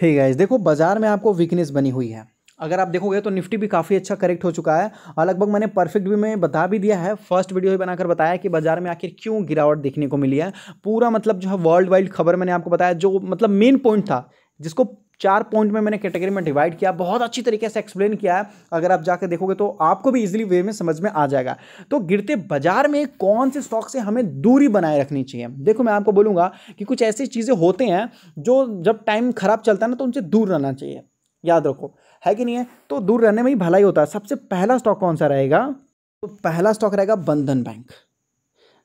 hey guys देखो बाजार में आपको वीकनेस बनी हुई है अगर आप देखोगे तो निफ्टी भी काफ़ी अच्छा करेक्ट हो चुका है और लगभग मैंने परफेक्ट भी मैं बता भी दिया है फर्स्ट वीडियो ही बनाकर बताया कि बाजार में आखिर क्यों गिरावट देखने को मिली है पूरा मतलब जो है वर्ल्ड वाइड खबर मैंने आपको बताया जो मतलब मेन पॉइंट था जिसको चार पॉइंट में मैंने कैटेगरी में डिवाइड किया बहुत अच्छी तरीके से एक्सप्लेन किया है अगर आप जाकर देखोगे तो आपको भी इजीली वे में समझ में आ जाएगा तो गिरते बाजार में कौन से स्टॉक से हमें दूरी बनाए रखनी चाहिए देखो मैं आपको बोलूँगा कि कुछ ऐसी चीज़ें होते हैं जो जब टाइम खराब चलता है ना तो उनसे दूर रहना चाहिए याद रखो है कि नहीं है तो दूर रहने में ही भलाई होता है सबसे पहला स्टॉक कौन सा रहेगा तो पहला स्टॉक रहेगा बंधन बैंक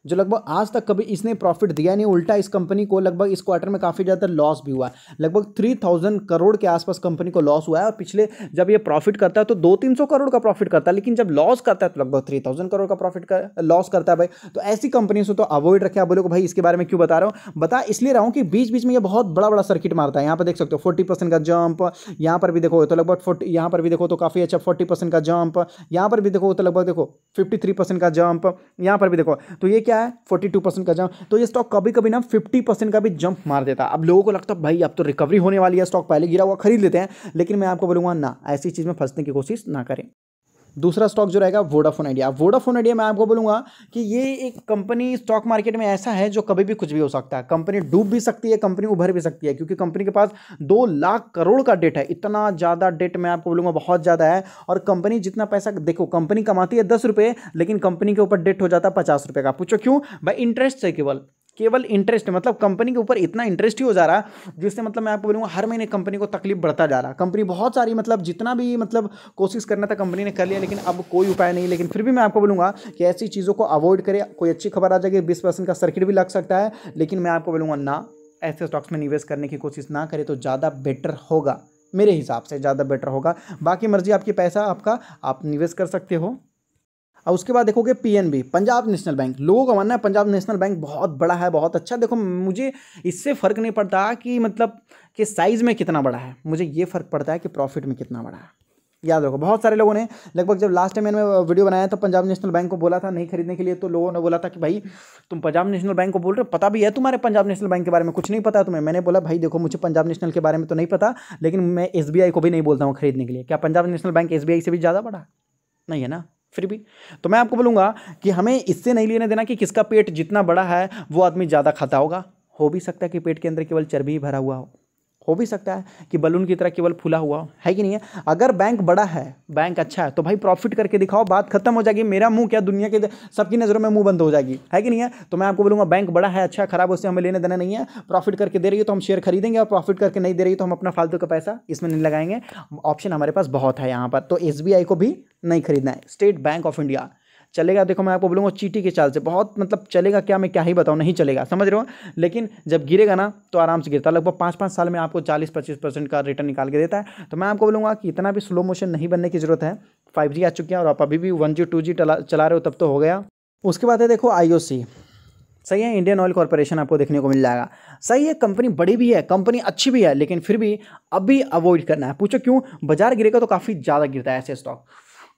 जो लगभग आज तक कभी इसने प्रॉफिट दिया नहीं उल्टा इस कंपनी को लगभग इस क्वार्टर में काफ़ी ज़्यादा लॉस भी हुआ है लगभग थ्री थाउजेंड करोड़ के आसपास कंपनी को लॉस हुआ है और पिछले जब ये प्रॉफिट करता है तो दो तीन सौ करोड़ का प्रॉफिट करता है लेकिन जब लॉस करता है तो लगभग थ्री थाउजेंड करोड़ का प्रॉफिट कर लॉस करता है भाई तो ऐसी कंपनी से तो अवॉइड रखे आप बोले भाई इसके बारे में क्यों बता रहा हूँ बता इसलिए रहा हूँ कि बीच बीच में यह बहुत बड़ा बड़ा सर्किट मारता है यहाँ पर देख सकते हो फोर्टी परसेंट का जंप यहाँ पर भी देखो तो लगभग फोर्टी यहाँ पर भी देखो तो काफ़ी अच्छा फोर्टी परसेंट का जंप यहाँ पर भी देखो तो लगभग देखो फिफ्टी थ्री परसेंट का जंप यहाँ पर भी देखो तो ये क्या क्या है फोर्टी टू परसेंट का जंप तो ये स्टॉक कभी कभी ना फिफ्टी परसेंट का भी जंप मार देता है अब लोगों को लगता है भाई अब तो रिकवरी होने वाली है स्टॉक पहले गिरा हुआ खरीद लेते हैं लेकिन मैं आपको बोलूँगा ना ऐसी चीज़ में फंसने की कोशिश ना करें दूसरा स्टॉक जो रहेगा वोडाफोन आइडिया वोडाफोन आइडिया मैं आपको बोलूंगा कि ये एक कंपनी स्टॉक मार्केट में ऐसा है जो कभी भी कुछ भी हो सकता है कंपनी डूब भी सकती है कंपनी उभर भी सकती है क्योंकि कंपनी के पास दो लाख करोड़ का डेट है इतना ज़्यादा डेट मैं आपको बोलूँगा बहुत ज़्यादा है और कंपनी जितना पैसा देखो कंपनी कमाती है दस रुपए लेकिन कंपनी के ऊपर डेट हो जाता है पचास रुपए का पूछो क्यों भाई इंटरेस्ट है केवल केवल इंटरेस्ट मतलब कंपनी के ऊपर इतना इंटरेस्ट ही हो जा रहा है जिससे मतलब मैं आपको बोलूँगा हर महीने कंपनी को तकलीफ बढ़ता जा रहा है कंपनी बहुत सारी मतलब जितना भी मतलब कोशिश करना था कंपनी ने कर लिया लेकिन अब कोई उपाय नहीं लेकिन फिर भी मैं आपको बोलूँगा कि ऐसी चीज़ों को अवॉइड करें कोई अच्छी खबर आ जाएगी बीस परसेंट का सर्किट भी लग सकता है लेकिन मैं आपको बोलूँगा ना ऐसे स्टॉक्स में निवेश करने की कोशिश ना करें तो ज़्यादा बेटर होगा मेरे हिसाब से ज़्यादा बेटर होगा बाकी मर्जी आपकी पैसा आपका आप निवेश कर सकते हो और उसके बाद देखोगे पीएनबी पंजाब नेशनल बैंक लोगों का मानना है पंजाब नेशनल बैंक बहुत बड़ा है बहुत अच्छा देखो मुझे इससे फ़र्क नहीं पड़ता कि मतलब कि साइज़ में कितना बड़ा है मुझे ये फ़र्क पड़ता है कि प्रॉफिट में कितना बड़ा है याद रखो बहुत सारे लोगों ने लगभग जब लास्ट टाइम मैंने वीडियो बनाया तो पंजाब नेशनल बैंक को बोला था नहीं खरीदने के लिए तो लोगों ने बोला था कि भाई तुम पंजाब नेशनल बैंक को बोल रहे हो पता भी है तुम्हारे पंजाब नेशनल बैंक के बारे में कुछ नहीं पता तुम्हें मैंने बोला भाई देखो मुझे पंजाब नेशनल के बारे में तो नहीं पता लेकिन मैं एस को भी नहीं बोलता हूँ खरीदने के लिए क्या पंजाब नेशनल बैंक एस से भी ज़्यादा बड़ा नहीं है ना फिर भी तो मैं आपको बोलूँगा कि हमें इससे नहीं लेने देना कि किसका पेट जितना बड़ा है वो आदमी ज़्यादा खाता होगा हो भी सकता है कि पेट के अंदर केवल चर्बी ही भरा हुआ हो हो भी सकता है कि बलून की तरह केवल फूला हुआ हो है कि नहीं है अगर बैंक बड़ा है बैंक अच्छा है तो भाई प्रॉफिट करके दिखाओ बात खत्म हो जाएगी मेरा मुंह क्या दुनिया के सबकी नज़रों में मुंह बंद हो जाएगी है कि नहीं है तो मैं आपको बोलूँगा बैंक बड़ा है अच्छा खराब उससे हमें लेने देना नहीं है प्रॉफिट करके दे रही है तो हम शेयर खरीदेंगे और प्रॉफिट करके नहीं दे रही तो हम अपना फालतू का पैसा इसमें नहीं लगाएंगे ऑप्शन हमारे पास बहुत है यहाँ पर तो एस को भी नहीं खरीदना है स्टेट बैंक ऑफ इंडिया चलेगा देखो मैं आपको बोलूँगा चीटी के चाल से बहुत मतलब चलेगा क्या मैं क्या ही बताऊँ नहीं चलेगा समझ रहे हो लेकिन जब गिरेगा ना तो आराम से गिरता लगभग पाँच पाँच साल में आपको चालीस पच्चीस परसेंट का रिटर्न निकाल के देता है तो मैं आपको बोलूँगा कि इतना भी स्लो मोशन नहीं बनने की ज़रूरत है फाइव जी आ चुके हैं और आप अभी भी वन जी टू जी चला रहे हो तब तो हो गया उसके बाद है देखो आई सही है इंडियन ऑयल कॉरपोरेशन आपको देखने को मिल जाएगा सही है कंपनी बड़ी भी है कंपनी अच्छी भी है लेकिन फिर भी अभी अवॉइड करना है पूछो क्यों बाजार गिरेगा तो काफ़ी ज़्यादा गिरता है ऐसे स्टॉक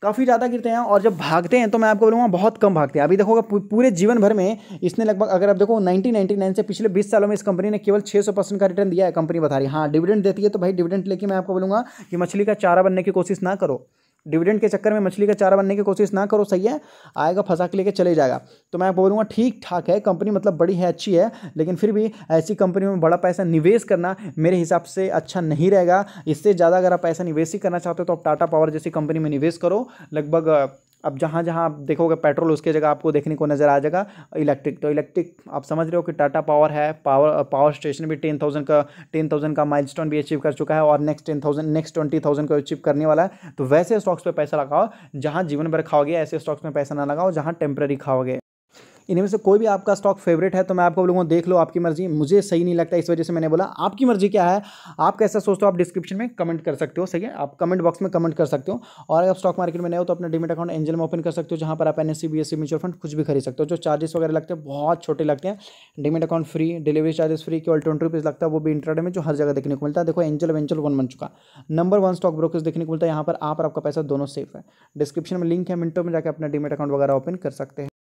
काफ़ी ज़्यादा गिरते हैं और जब भागते हैं तो मैं आपको बोलूँगा बहुत कम भागते हैं अभी देखोगे पूरे जीवन भर में इसने लगभग अगर आप देखो नाइनटीन से पिछले बीस सालों में इस कंपनी ने केवल छः परसेंट का रिटर्न दिया है कंपनी बता रही है हाँ डिविडेंड देती है तो भाई डिविडेंड लेके मैं आपको बोलूँगा कि मछली का चारा बनने की कोशिश ना करो डिविडेंड के चक्कर में मछली का चारा बनने की कोशिश ना करो सही है आएगा फंसा के लेके चले जाएगा तो मैं बोलूँगा ठीक ठाक है कंपनी मतलब बड़ी है अच्छी है लेकिन फिर भी ऐसी कंपनी में बड़ा पैसा निवेश करना मेरे हिसाब से अच्छा नहीं रहेगा इससे ज़्यादा अगर आप पैसा निवेश ही करना चाहते हो तो आप टाटा पावर जैसी कंपनी में निवेश करो लगभग अब जहाँ जहाँ आप देखोगे पेट्रोल उसके जगह आपको देखने को नज़र आ जाएगा इलेक्ट्रिक तो इलेक्ट्रिक आप समझ रहे हो कि टाटा पावर है पावर पावर स्टेशन भी टेन थाउजेंड का टेन थाउजेंड का माइलस्टोन भी अचीव कर चुका है और next ten thousand next twenty thousand को अचीव करने वाला है तो वैसे स्टॉक्स पर पैसा लगाओ जहाँ जीवन भर खाओगे ऐसे स्टॉक्स में पैसा ना लगाओ जहाँ टेम्प्रेरी खाओगे इनमें से कोई भी आपका स्टॉक फेवरेट है तो मैं आपको बोलूँगा देख लो आपकी मर्जी मुझे सही नहीं लगता इस वजह से मैंने बोला आपकी मर्जी क्या है आप कैसा सोचते हो आप डिस्क्रिप्शन में कमेंट कर सकते हो सही है आप कमेंट बॉक्स में कमेंट कर सकते हो और अगर आप स्टॉक मार्केट में नए हो तो अपना डिमेट अकाउंट एंजल में ओपन कर सकते हो जहाँ पर आप एन एस म्यूचुअल फंड कुछ भी खरीद सकते हो जो चार्जेस वगैरह लगते हैं बहुत छोटे लगते हैं demat account free delivery charges free केवल ट्वेंटी रुपीज़ लगता है वो भी इंटरनेट में जो हर जगह देखने को मिलता है देखो एंजल वेंचल वन बन चुका नंबर वन स्टॉक ब्रोकर्स देखने को मिलता है यहाँ पर आप और आपका पैसा दोनों सेफ है डिस्क्रिप्शन में लिंक है मिनटों में जाकर अपना डिमेट अकाउंट वगैरह ओपन कर सकते हैं